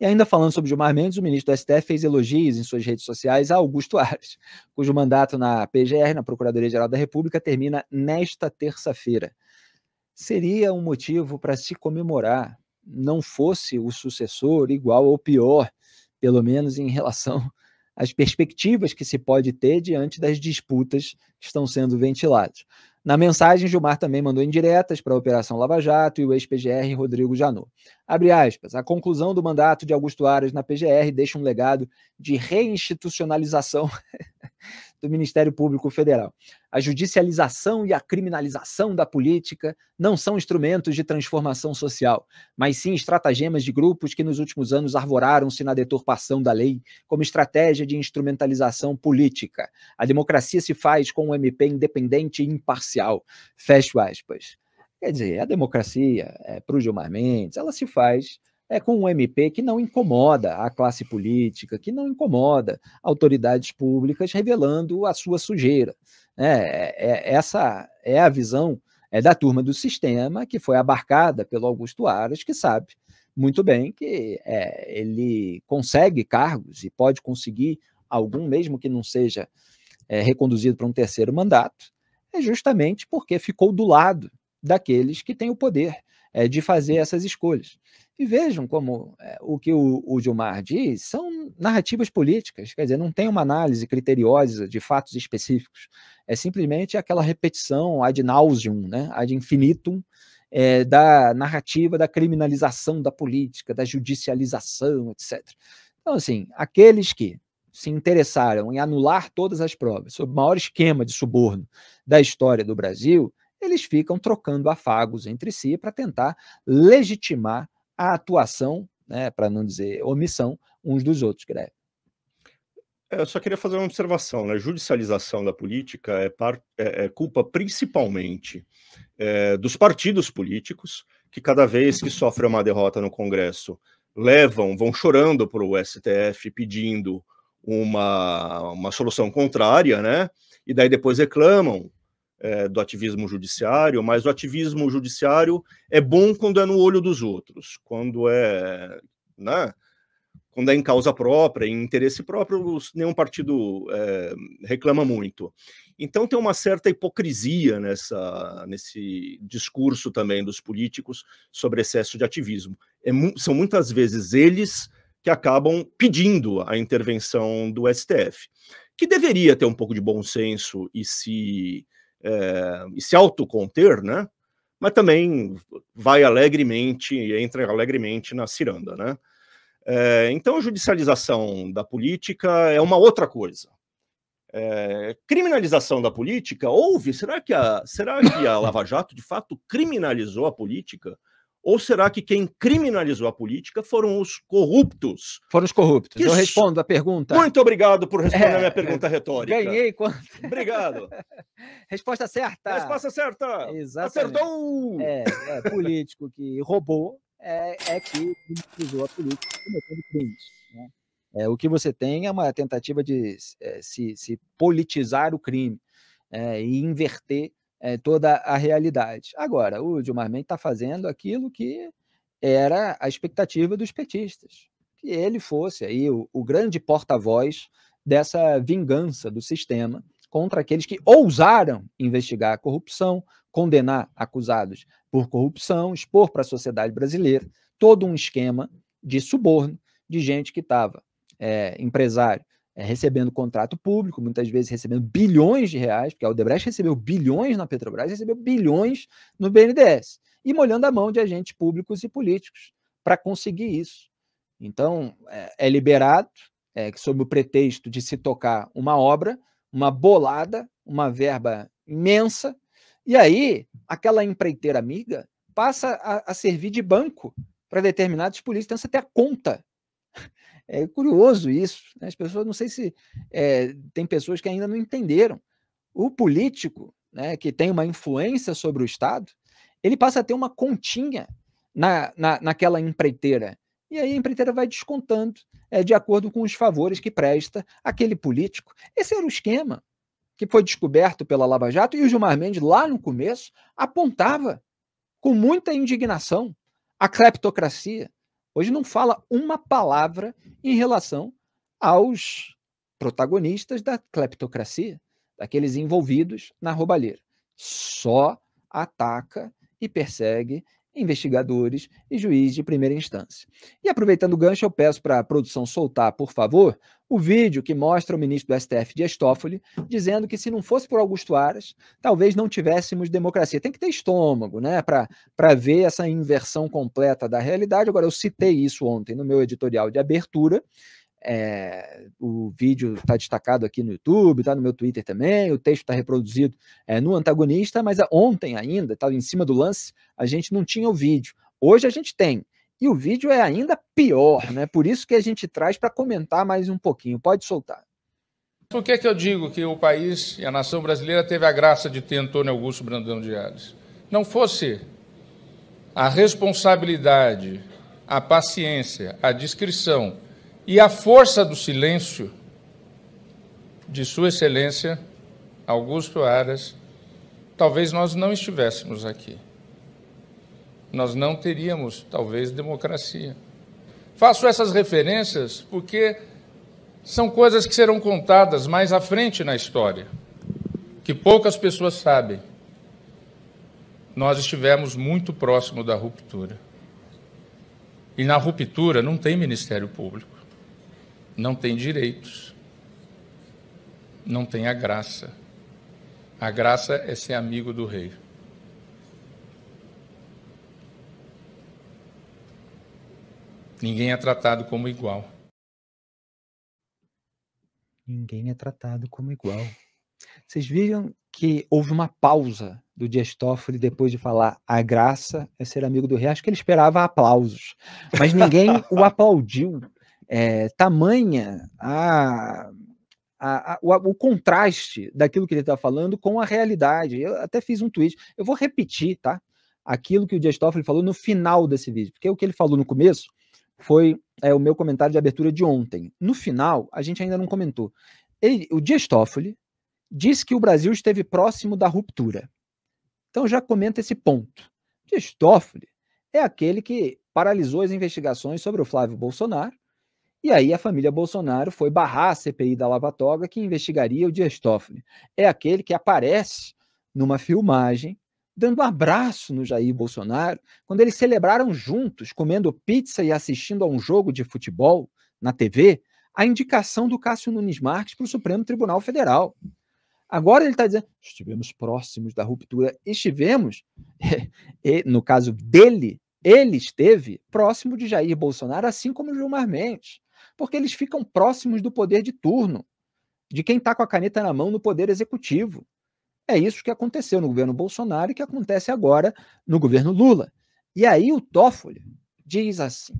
E ainda falando sobre Gilmar Mendes, o ministro do STF fez elogios em suas redes sociais a Augusto Aras, cujo mandato na PGR, na Procuradoria-Geral da República, termina nesta terça-feira. Seria um motivo para se comemorar, não fosse o sucessor igual ou pior, pelo menos em relação às perspectivas que se pode ter diante das disputas que estão sendo ventiladas. Na mensagem, Gilmar também mandou indiretas para a Operação Lava Jato e o ex-PGR Rodrigo Janot. Abre aspas, a conclusão do mandato de Augusto Aras na PGR deixa um legado de reinstitucionalização do Ministério Público Federal. A judicialização e a criminalização da política não são instrumentos de transformação social, mas sim estratagemas de grupos que nos últimos anos arvoraram-se na deturpação da lei como estratégia de instrumentalização política. A democracia se faz com um MP independente e imparcial. Fecho aspas. Quer dizer, a democracia, é, para o Gilmar Mendes, ela se faz é com um MP que não incomoda a classe política, que não incomoda autoridades públicas revelando a sua sujeira. É, é, é, essa é a visão é, da turma do sistema que foi abarcada pelo Augusto Aras, que sabe muito bem que é, ele consegue cargos e pode conseguir algum, mesmo que não seja é, reconduzido para um terceiro mandato, é justamente porque ficou do lado daqueles que têm o poder é, de fazer essas escolhas. E vejam como é, o que o, o Gilmar diz são narrativas políticas, quer dizer, não tem uma análise criteriosa de fatos específicos, é simplesmente aquela repetição ad nauseum, né, ad infinitum, é, da narrativa da criminalização da política, da judicialização, etc. Então, assim, aqueles que se interessaram em anular todas as provas sobre o maior esquema de suborno da história do Brasil, eles ficam trocando afagos entre si para tentar legitimar a atuação, né, para não dizer omissão, uns dos outros, Greg. É, eu só queria fazer uma observação, né? Judicialização da política é, par... É, é culpa principalmente é, dos partidos políticos, que cada vez que sofrem uma derrota no Congresso levam, vão chorando para o STF pedindo uma, uma solução contrária, né? E daí depois reclamam é, do ativismo judiciário, mas o ativismo judiciário é bom quando é no olho dos outros, quando é, né, quando é em causa própria, em interesse próprio, nenhum partido é, reclama muito. Então tem uma certa hipocrisia nessa, nesse discurso também dos políticos sobre excesso de ativismo. É, são muitas vezes eles que acabam pedindo a intervenção do STF, que deveria ter um pouco de bom senso e se é, e se autoconter, né? Mas também vai alegremente, entra alegremente na ciranda, né? É, então, a judicialização da política é uma outra coisa. É, criminalização da política, houve? Será que, a, será que a Lava Jato, de fato, criminalizou a política? Ou será que quem criminalizou a política foram os corruptos? Foram os corruptos. Que... Eu respondo a pergunta. Muito obrigado por responder é, a minha é, pergunta é. retórica. Ganhei quanto? Obrigado. Resposta certa. Resposta certa. Exatamente. Acertou! É, é político que roubou é, é que criminalizou a política cometendo crimes. Né? É, o que você tem é uma tentativa de é, se, se politizar o crime e inverter é, toda a realidade. Agora, o Gilmar Mendes está fazendo aquilo que era a expectativa dos petistas, que ele fosse aí o, o grande porta-voz dessa vingança do sistema contra aqueles que ousaram investigar a corrupção, condenar acusados por corrupção, expor para a sociedade brasileira todo um esquema de suborno de gente que estava é, eh, empresário é, recebendo contrato público, muitas vezes recebendo bilhões de reais, porque a Odebrecht recebeu bilhões na Petrobras, recebeu bilhões no BNDES, e molhando a mão de agentes públicos e políticos para conseguir isso. Então, é, é liberado, é, sob o pretexto de se tocar uma obra, uma bolada, uma verba imensa, e aí aquela empreiteira amiga passa a, a servir de banco para determinados políticos então você tem a conta é curioso isso. Né? As pessoas, não sei se é, tem pessoas que ainda não entenderam. O político, né, que tem uma influência sobre o Estado, ele passa a ter uma continha na, na, naquela empreiteira. E aí a empreiteira vai descontando é, de acordo com os favores que presta aquele político. Esse era o esquema que foi descoberto pela Lava Jato e o Gilmar Mendes, lá no começo, apontava com muita indignação a cleptocracia, Hoje não fala uma palavra em relação aos protagonistas da cleptocracia, daqueles envolvidos na roubalheira. Só ataca e persegue investigadores e juiz de primeira instância. E aproveitando o gancho, eu peço para a produção soltar, por favor, o vídeo que mostra o ministro do STF, Dias Toffoli, dizendo que se não fosse por Augusto Aras, talvez não tivéssemos democracia. Tem que ter estômago, né, para ver essa inversão completa da realidade. Agora, eu citei isso ontem no meu editorial de abertura, é, o vídeo está destacado aqui no YouTube, está no meu Twitter também, o texto está reproduzido é, no antagonista, mas ontem ainda, estava em cima do lance, a gente não tinha o vídeo. Hoje a gente tem. E o vídeo é ainda pior, né? Por isso que a gente traz para comentar mais um pouquinho. Pode soltar. Por que, que eu digo que o país e a nação brasileira teve a graça de ter Antônio Augusto Brandão de Alves? Não fosse a responsabilidade, a paciência, a discrição e a força do silêncio de Sua Excelência Augusto Aras, talvez nós não estivéssemos aqui. Nós não teríamos, talvez, democracia. Faço essas referências porque são coisas que serão contadas mais à frente na história, que poucas pessoas sabem. Nós estivemos muito próximo da ruptura. E na ruptura não tem Ministério Público não tem direitos, não tem a graça. A graça é ser amigo do rei. Ninguém é tratado como igual. Ninguém é tratado como igual. Vocês viram que houve uma pausa do Dias Toffoli depois de falar a graça é ser amigo do rei. Acho que ele esperava aplausos, mas ninguém o aplaudiu é, tamanha a, a, a, o, o, contraste daquilo que ele está falando com a realidade. Eu até fiz um tweet, eu vou repetir, tá? Aquilo que o Dias Toffoli falou no final desse vídeo, porque o que ele falou no começo foi é, o meu comentário de abertura de ontem. No final, a gente ainda não comentou. Ele, o Dias Toffoli disse que o Brasil esteve próximo da ruptura. Então já comenta esse ponto. Dias Toffoli é aquele que paralisou as investigações sobre o Flávio Bolsonaro e aí a família Bolsonaro foi barrar a CPI da Lava Toga, que investigaria o Dias Toffoli. É aquele que aparece numa filmagem dando um abraço no Jair Bolsonaro, quando eles celebraram juntos, comendo pizza e assistindo a um jogo de futebol na TV, a indicação do Cássio Nunes Marques para o Supremo Tribunal Federal. Agora ele está dizendo: estivemos próximos da ruptura, estivemos, e, no caso dele, ele esteve próximo de Jair Bolsonaro, assim como Gilmar Mendes porque eles ficam próximos do poder de turno, de quem está com a caneta na mão no poder executivo. É isso que aconteceu no governo Bolsonaro e que acontece agora no governo Lula. E aí o Toffoli diz assim: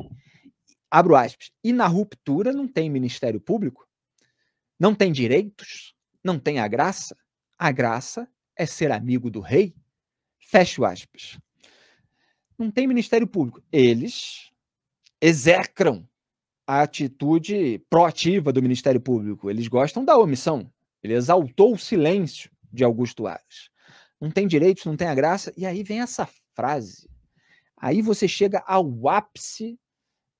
abro aspas, e na ruptura não tem Ministério Público, não tem direitos, não tem a graça. A graça é ser amigo do rei. Fecho aspas. Não tem Ministério Público. Eles execram a atitude proativa do Ministério Público. Eles gostam da omissão. Ele exaltou o silêncio de Augusto Aras. Não tem direitos, não tem a graça. E aí vem essa frase. Aí você chega ao ápice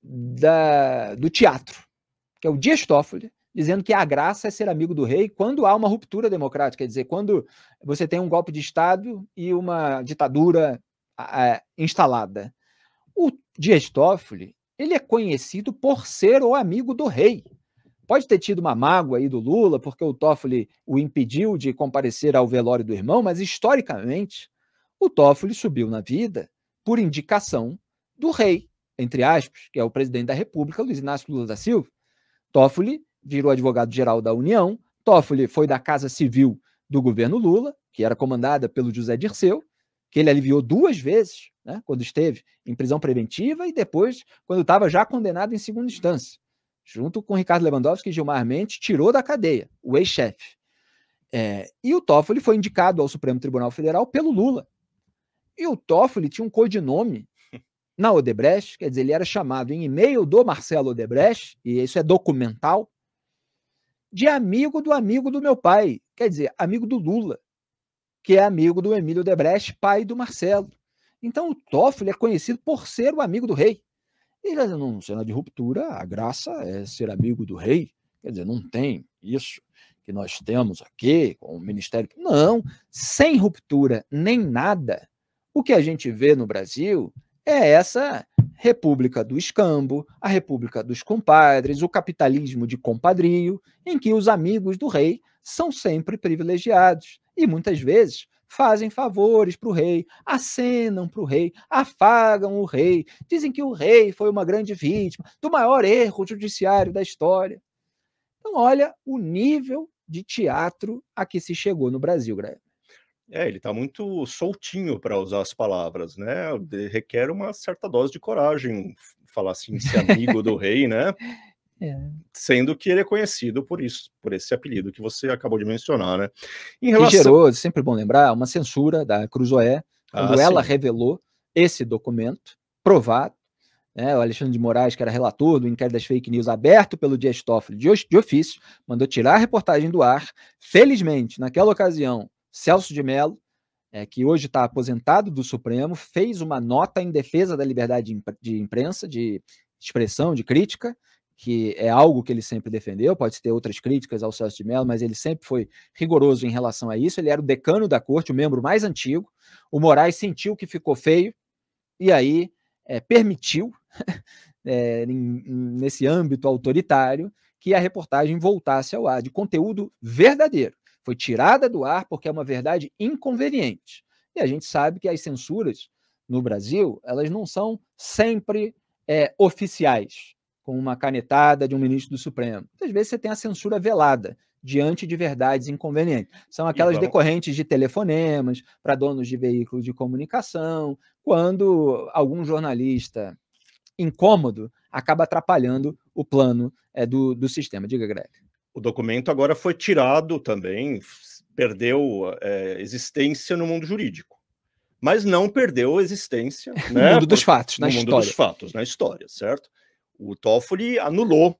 da, do teatro, que é o Dias Toffoli, dizendo que a graça é ser amigo do rei quando há uma ruptura democrática, quer dizer, quando você tem um golpe de Estado e uma ditadura é, instalada. O Dias Toffoli ele é conhecido por ser o amigo do rei. Pode ter tido uma mágoa aí do Lula, porque o Toffoli o impediu de comparecer ao velório do irmão, mas historicamente, o Toffoli subiu na vida por indicação do rei, entre aspas, que é o presidente da República, Luiz Inácio Lula da Silva. Toffoli virou advogado-geral da União, Toffoli foi da Casa Civil do governo Lula, que era comandada pelo José Dirceu, que ele aliviou duas vezes né, quando esteve em prisão preventiva e depois quando estava já condenado em segunda instância, junto com Ricardo Lewandowski e Gilmar Mendes, tirou da cadeia, o ex-chefe. É, e o Toffoli foi indicado ao Supremo Tribunal Federal pelo Lula. E o Toffoli tinha um codinome na Odebrecht, quer dizer, ele era chamado em e-mail do Marcelo Odebrecht, e isso é documental, de amigo do amigo do meu pai, quer dizer, amigo do Lula, que é amigo do Emílio Odebrecht, pai do Marcelo. Então o Toffoli é conhecido por ser o amigo do rei. E num cenário de ruptura, a graça é ser amigo do rei. Quer dizer, não tem isso que nós temos aqui com o Ministério. Não, sem ruptura nem nada. O que a gente vê no Brasil é essa República do Escambo, a República dos Compadres, o capitalismo de compadrio, em que os amigos do rei são sempre privilegiados e muitas vezes fazem favores para o rei, acenam para o rei, afagam o rei, dizem que o rei foi uma grande vítima do maior erro judiciário da história. Então, olha o nível de teatro a que se chegou no Brasil, Graham. É, ele está muito soltinho para usar as palavras, né? Requer uma certa dose de coragem falar assim, ser amigo do rei, né? É. Sendo que ele é conhecido por isso, por esse apelido que você acabou de mencionar, né? Em relação... Que gerou, é sempre bom lembrar, uma censura da Cruzoé, quando ah, ela sim. revelou esse documento, provado, né, o Alexandre de Moraes, que era relator do inquérito das fake news aberto pelo Dias Toffoli de, ofício, mandou tirar a reportagem do ar. Felizmente, naquela ocasião, Celso de Mello, é, que hoje está aposentado do Supremo, fez uma nota em defesa da liberdade de imprensa, de expressão, de crítica, que é algo que ele sempre defendeu, pode ter outras críticas ao Celso de Mello, mas ele sempre foi rigoroso em relação a isso. Ele era o decano da corte, o membro mais antigo. O Moraes sentiu que ficou feio e aí é, permitiu, é, nesse âmbito autoritário, que a reportagem voltasse ao ar de conteúdo verdadeiro. Foi tirada do ar porque é uma verdade inconveniente. E a gente sabe que as censuras no Brasil, elas não são sempre é, oficiais com uma canetada de um ministro do Supremo. às vezes você tem a censura velada diante de verdades inconvenientes. São aquelas vamos... decorrentes de telefonemas para donos de veículos de comunicação, quando algum jornalista incômodo acaba atrapalhando o plano é, do, do sistema. Diga, Greg. O documento agora foi tirado também, perdeu é, existência no mundo jurídico, mas não perdeu existência né, no mundo dos fatos, na no história. mundo dos fatos, na história, certo? o Toffoli anulou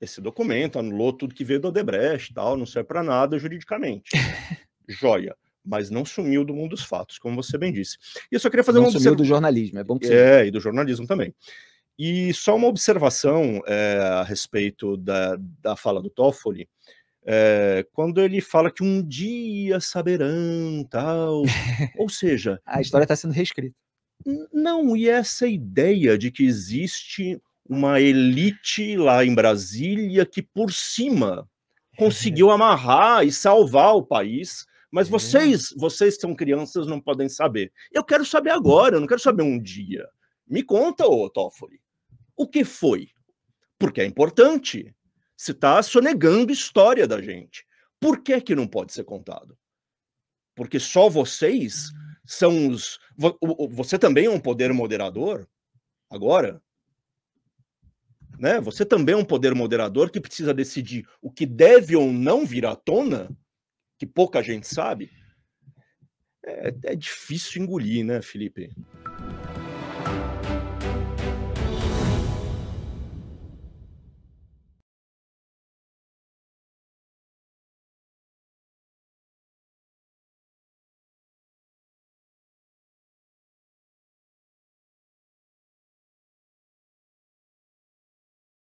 esse documento, anulou tudo que veio do Odebrecht tal, não serve para nada juridicamente. Joia. Mas não sumiu do mundo dos fatos, como você bem disse. E eu só queria fazer não uma sumiu observ... do jornalismo, é bom que você... É, e do jornalismo também. E só uma observação é, a respeito da, da fala do Toffoli, é, quando ele fala que um dia saberão, tal. Ou seja. a história está sendo reescrita. Não, e essa ideia de que existe uma elite lá em Brasília que por cima é. conseguiu amarrar e salvar o país. Mas é. vocês, vocês são crianças, não podem saber. Eu quero saber agora, eu não quero saber um dia. Me conta, ô Toffoli, o que foi? Porque é importante. Você está sonegando história da gente. Por que, que não pode ser contado? Porque só vocês uhum. são os. Você também é um poder moderador? Agora? né? Você também é um poder moderador que precisa decidir o que deve ou não vir à tona, que pouca gente sabe. É, é difícil engolir, né, Felipe?